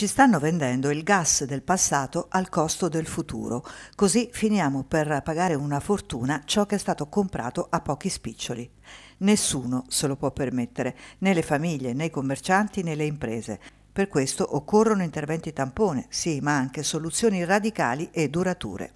Ci stanno vendendo il gas del passato al costo del futuro, così finiamo per pagare una fortuna ciò che è stato comprato a pochi spiccioli. Nessuno se lo può permettere, né le famiglie, né i commercianti, né le imprese. Per questo occorrono interventi tampone, sì, ma anche soluzioni radicali e durature.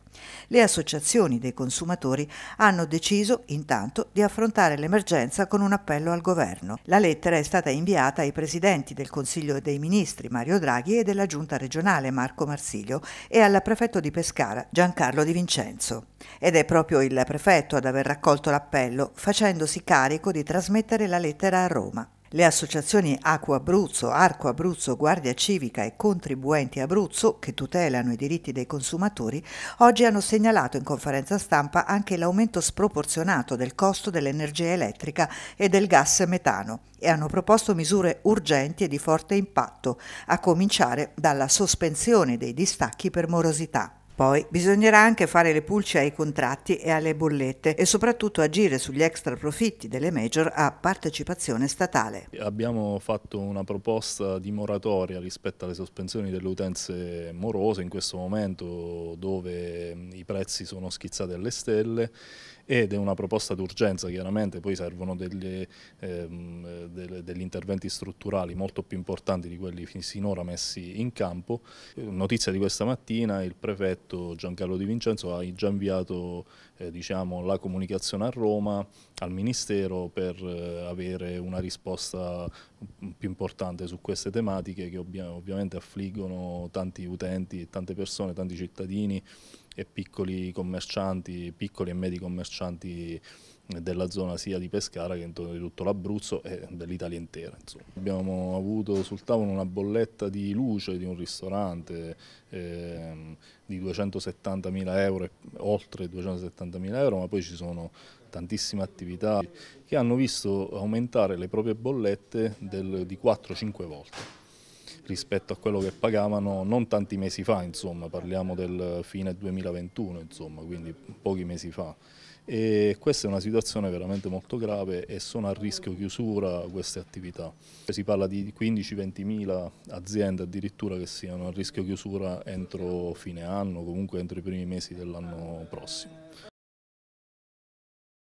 Le associazioni dei consumatori hanno deciso intanto di affrontare l'emergenza con un appello al governo. La lettera è stata inviata ai presidenti del Consiglio dei Ministri Mario Draghi e della Giunta regionale Marco Marsilio e al prefetto di Pescara Giancarlo Di Vincenzo. Ed è proprio il prefetto ad aver raccolto l'appello, facendosi carico di trasmettere la lettera a Roma. Le associazioni Acqua Abruzzo, Arco Abruzzo, Guardia Civica e Contribuenti Abruzzo, che tutelano i diritti dei consumatori, oggi hanno segnalato in conferenza stampa anche l'aumento sproporzionato del costo dell'energia elettrica e del gas metano e hanno proposto misure urgenti e di forte impatto, a cominciare dalla sospensione dei distacchi per morosità. Poi bisognerà anche fare le pulce ai contratti e alle bollette e soprattutto agire sugli extra profitti delle major a partecipazione statale. Abbiamo fatto una proposta di moratoria rispetto alle sospensioni delle utenze morose in questo momento dove mm, i prezzi sono schizzati alle stelle ed è una proposta d'urgenza chiaramente, poi servono degli, ehm, delle, degli interventi strutturali molto più importanti di quelli sinora messi in campo. Eh, notizia di questa mattina, il prefetto Giancarlo Di Vincenzo ha già inviato eh, diciamo, la comunicazione a Roma, al Ministero, per eh, avere una risposta mm, più importante su queste tematiche che ovvia ovviamente affliggono tanti utenti, tante persone, tanti cittadini e piccoli commercianti, piccoli e medi commercianti della zona sia di Pescara che di tutto l'Abruzzo e dell'Italia intera. Insomma. Abbiamo avuto sul tavolo una bolletta di luce di un ristorante eh, di 270.000 euro, oltre 270.000 euro, ma poi ci sono tantissime attività che hanno visto aumentare le proprie bollette del, di 4-5 volte rispetto a quello che pagavano non tanti mesi fa, insomma, parliamo del fine 2021, insomma, quindi pochi mesi fa. E questa è una situazione veramente molto grave e sono a rischio chiusura queste attività. Si parla di 15-20 mila aziende addirittura che siano a rischio chiusura entro fine anno, comunque entro i primi mesi dell'anno prossimo.